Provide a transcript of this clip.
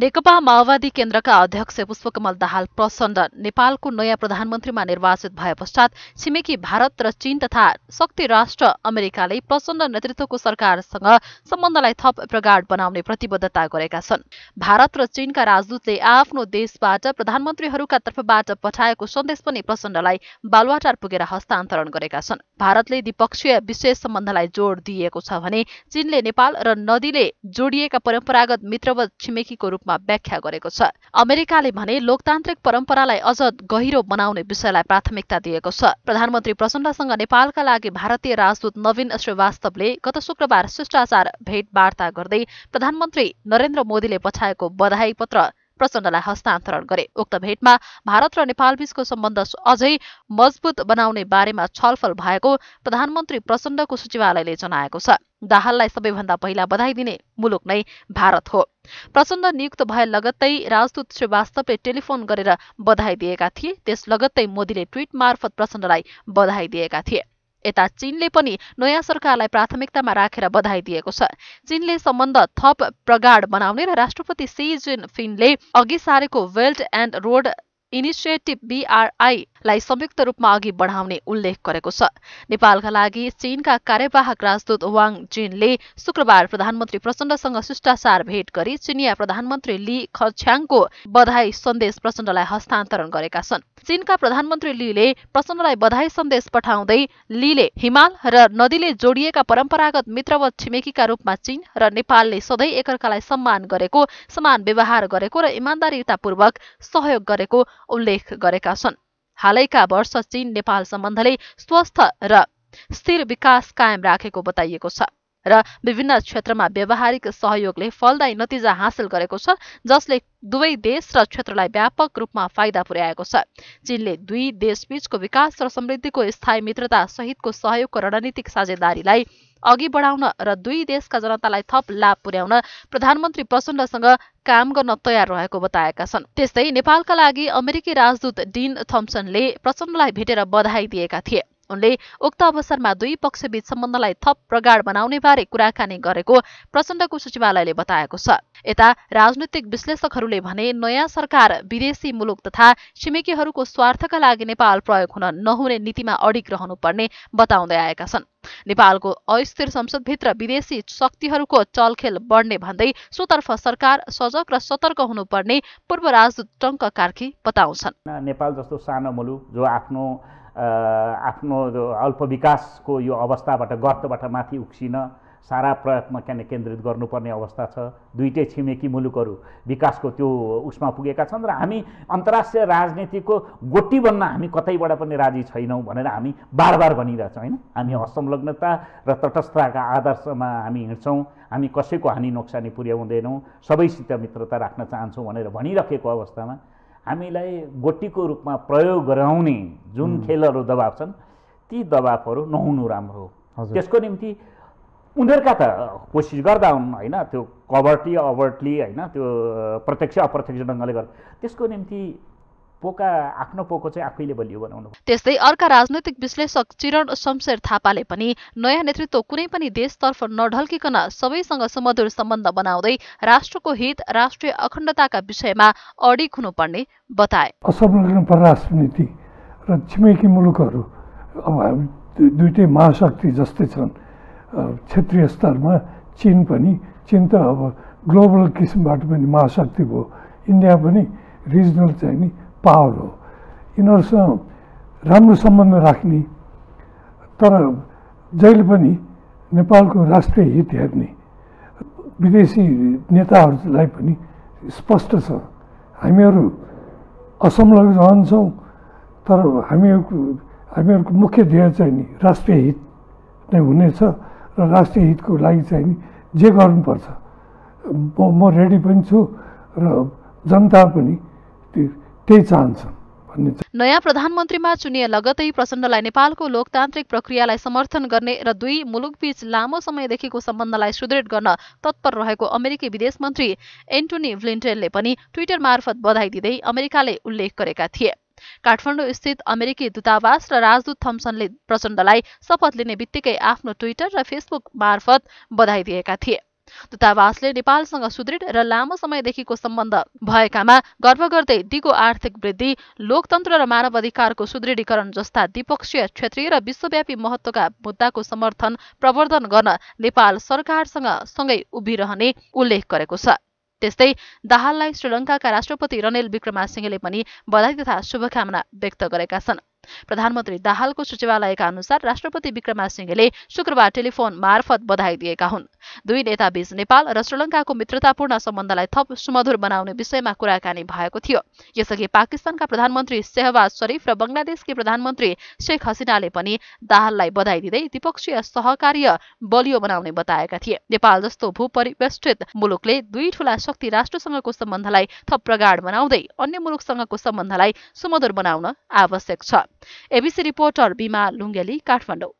नेकपा माओवादी केन्द्रका अध्यक्ष पुष्पकमल दाहाल प्रचण्ड नेपालको नयाँ प्रधानमन्त्रीमा निर्वाचित भए पश्चात छिमेकी भारत र चीन तथा शक्ति राष्ट्र अमेरिकाले प्रचण्ड नेतृत्वको सरकारसँग सम्बन्धलाई थप प्रगाड बनाउने प्रतिबद्धता गरेका छन् भारत र चीनका राजदूतले आफ्नो देशबाट प्रधानमन्त्रीहरूका तर्फबाट पठाएको सन्देश पनि प्रचण्डलाई बालुवाटार पुगेर हस्तान्तरण गरेका छन् भारतले द्विपक्षीय विशेष सम्बन्धलाई जोड दिएको छ भने चीनले नेपाल र नदीले जोडिएका परम्परागत मित्रवत छिमेकीको रूप रूपमा व्याख्या गरेको छ अमेरिकाले भने लोकतान्त्रिक परम्परालाई अझ गहिरो बनाउने विषयलाई प्राथमिकता दिएको छ प्रधानमन्त्री प्रचण्डसँग नेपालका लागि भारतीय राजदूत नवीन श्रीवास्तवले गत शुक्रबार शिष्टाचार भेटवार्ता गर्दै प्रधानमन्त्री नरेन्द्र मोदीले पठाएको बधाई पत्र प्रचण्डलाई हस्तान्तरण गरे उक्त भेटमा भारत र नेपालबीचको सम्बन्ध अझै मजबुत बनाउने बारेमा छलफल भएको प्रधानमन्त्री प्रचण्डको सचिवालयले जनाएको छ दाहाललाई सबैभन्दा पहिला बधाई दिने मुलुक नै भारत हो प्रचण्ड नियुक्त भए लगत्तै राजदूत श्रीवास्तवले टेलिफोन गरेर बधाई दिएका थिए त्यस लगत्तै मोदीले ट्विट मार्फत प्रचण्डलाई बधाई दिएका थिए यता चीनले पनि नयाँ सरकारलाई प्राथमिकतामा राखेर बधाई दिएको छ चीनले सम्बन्ध थप प्रगाड बनाउने र राष्ट्रपति सी जिन फिनले अघि सारेको वेल्ट एन्ड रोड इनिसिएटिभ बिआरआईलाई संयुक्त रूपमा अघि बढाउने उल्लेख गरेको छ नेपालका लागि चीनका कार्यवाहक राजदूत वाङ जिनले शुक्रबार प्रधानमन्त्री प्रचण्डसँग शिष्टाचार भेट गरी चिनिया प्रधानमन्त्री ली खछ्याङको बधाई सन्देश प्रचण्डलाई हस्तान्तरण गरेका छन् चीनका प्रधानमन्त्री लीले प्रचण्डलाई बधाई सन्देश पठाउँदै लीले हिमाल र नदीले जोडिएका परम्परागत मित्रवत छिमेकीका रूपमा चीन र नेपालले सधैँ एकअर्कालाई सम्मान गरेको समान व्यवहार गरेको र इमान्दारितापूर्वक सहयोग गरेको उल्लेख गरेका छन् हालैका वर्ष चीन नेपाल सम्बन्धले स्वस्थ र स्थिर विकास कायम राखेको बताइएको छ र विभिन्न क्षेत्रमा व्यावहारिक सहयोगले फलदायी नतिजा हासिल गरेको छ जसले दुवै देश र क्षेत्रलाई व्यापक रूपमा फाइदा पुर्याएको छ चीनले दुई देशबीचको विकास र समृद्धिको स्थायी मित्रता सहितको सहयोगको रणनीतिक साझेदारीलाई अघि बढाउन र दुई देशका जनतालाई थप लाभ पुर्याउन प्रधानमन्त्री प्रचण्डसँग काम गर्न तयार रहेको बताएका छन् त्यस्तै नेपालका लागि अमेरिकी राजदूत डिन थम्सनले प्रचण्डलाई भेटेर बधाई दिएका थिए उनले उक्त अवसरमा दुई पक्षबीच सम्बन्धलाई थप प्रगाढ बनाउने बारे कुराकानी गरेको प्रचण्डको सचिवालयले बताएको छ यता राजनैतिक विश्लेषकहरूले भने नयाँ सरकार विदेशी मुलुक तथा छिमेकीहरूको स्वार्थका लागि नेपाल प्रयोग हुन नहुने नीतिमा अडिक रहनुपर्ने बताउँदै आएका छन् नेपालको अस्थिर संसदभित्र विदेशी शक्तिहरूको चलखेल बढ्ने भन्दै सोतर्फ सरकार सजग र सतर्क हुनुपर्ने पूर्व राजदूत टङ्क कार्की बताउँछन् नेपाल जस्तो सानो मुलुक जो आफ्नो आफ्नो अल्प विकासको यो अवस्थाबाट गर्तबाट माथि उक्सिन सारा प्रयत्न के केन्द्रित गर्नुपर्ने अवस्था छ दुइटै छिमेकी मुलुकहरू विकासको त्यो उसमा पुगेका छन् र हामी अन्तर्राष्ट्रिय राजनीतिको गोटी बन्न हामी कतैबाट पनि राजी छैनौँ भनेर हामी बार बार भनिरहेछौँ होइन हामी असंलग्नता र तटस्थताका आदर्शमा हामी हिँड्छौँ हामी कसैको हानि नोक्सानी पुर्याउँदैनौँ सबैसित मित्रता राख्न चाहन्छौँ भनेर भनिराखेको अवस्थामा हामीलाई गोटीको रूपमा प्रयोग गराउने जुन खेलहरू दबाब छन् ती दबाबहरू नहुनु राम्रो हो त्यसको निम्ति उनीहरूका त कोसिस गर्दा हुन् होइन त्यो कभर्टली अभर्टली होइन त्यो प्रत्यक्ष अप्रत्यक्ष ढङ्गले गर्दा त्यसको निम्ति पोका आफ्नो पोको चाहिँ आफैले बलियो बनाउनु त्यस्तै अर्का राजनैतिक विश्लेषक चिरण शमशेर थापाले पनि नयाँ नेतृत्व कुनै पनि देशतर्फ नढल्किकन सबैसँग समधुर सम्बन्ध बनाउँदै राष्ट्रको हित राष्ट्रिय अखण्डताका विषयमा अडिक हुनुपर्ने बताए असफल नीति र छिमेकी मुलुकहरू अब दुइटै महाशक्ति जस्तै छन् क्षेत्रीय स्तरमा चिन पनि चिन त अब ग्लोबल किसिमबाट पनि महाशक्ति भयो इन्डिया पनि रिजनल चाहिँ नि पावर हो यिनीहरूसँग राम्रो सम्बन्ध राख्ने तर जहिले पनि नेपालको राष्ट्रिय हित हेर्ने विदेशी नेताहरूलाई पनि स्पष्ट छ हामीहरू असंलग्न रहन्छौँ तर हामीहरूको हामीहरूको मुख्य ध्येय चाहिँ नि राष्ट्रिय हित नै हुनेछ र राष्ट्रिय हितको लागि चाहिँ नि जे गर्नुपर्छ म रेडी पनि छु र जनता पनि त्यही चाहन्छन् नयाँ प्रधानमन्त्रीमा चुनिए लगतै प्रचण्डलाई नेपालको लोकतान्त्रिक प्रक्रियालाई समर्थन गर्ने र दुई मुलुकबीच लामो समयदेखिको सम्बन्धलाई सुदृढ गर्न तत्पर रहेको अमेरिकी विदेश मन्त्री एन्टोनी ब्लिन्टेनले पनि ट्विटर मार्फत बधाई दिँदै अमेरिकाले उल्लेख गरेका थिए काठमाडौँ स्थित अमेरिकी दूतावास र राजदूत थम्सनले प्रचण्डलाई शपथ लिने बित्तिकै आफ्नो ट्विटर र फेसबुक मार्फत बधाई दिएका थिए दूतावासले नेपालसँग सुदृढ र लामो समयदेखिको सम्बन्ध भएकामा गर्व गर्दै दिगो आर्थिक वृद्धि लोकतन्त्र र मानव अधिकारको सुदृढीकरण जस्ता द्विपक्षीय क्षेत्रीय र विश्वव्यापी महत्त्वका मुद्दाको समर्थन प्रवर्धन गर्न नेपाल सरकारसँग सँगै उभिरहने उल्लेख गरेको छ त्यस्तै दाहाललाई श्रीलङ्काका राष्ट्रपति रनेल विक्रमासिंहले पनि बधाई तथा शुभकामना व्यक्त गरेका छन् प्रधानमन्त्री दाहालको सचिवालयका अनुसार राष्ट्रपति विक्रमासिंहेले शुक्रबार टेलिफोन मार्फत बधाई दिएका हुन् दुई नेताबीच नेपाल र श्रीलङ्काको मित्रतापूर्ण सम्बन्धलाई थप सुमधुर बनाउने विषयमा कुराकानी भएको थियो यसअघि पाकिस्तानका प्रधानमन्त्री सेहवाज शरीफ र बङ्गलादेशकी प्रधानमन्त्री शेख हसिनाले पनि दाहाललाई बधाई दिँदै द्विपक्षीय सहकार्य बलियो बनाउने बताएका थिए नेपाल जस्तो भूपरिवेष्टित मुलुकले दुई ठूला शक्ति राष्ट्रसँगको सम्बन्धलाई थप प्रगाढ बनाउँदै अन्य मुलुकसँगको सम्बन्धलाई सुमधुर बनाउन आवश्यक छ एबिसी रिपोर्टर बिमा लुङ्गेली काठमाडौँ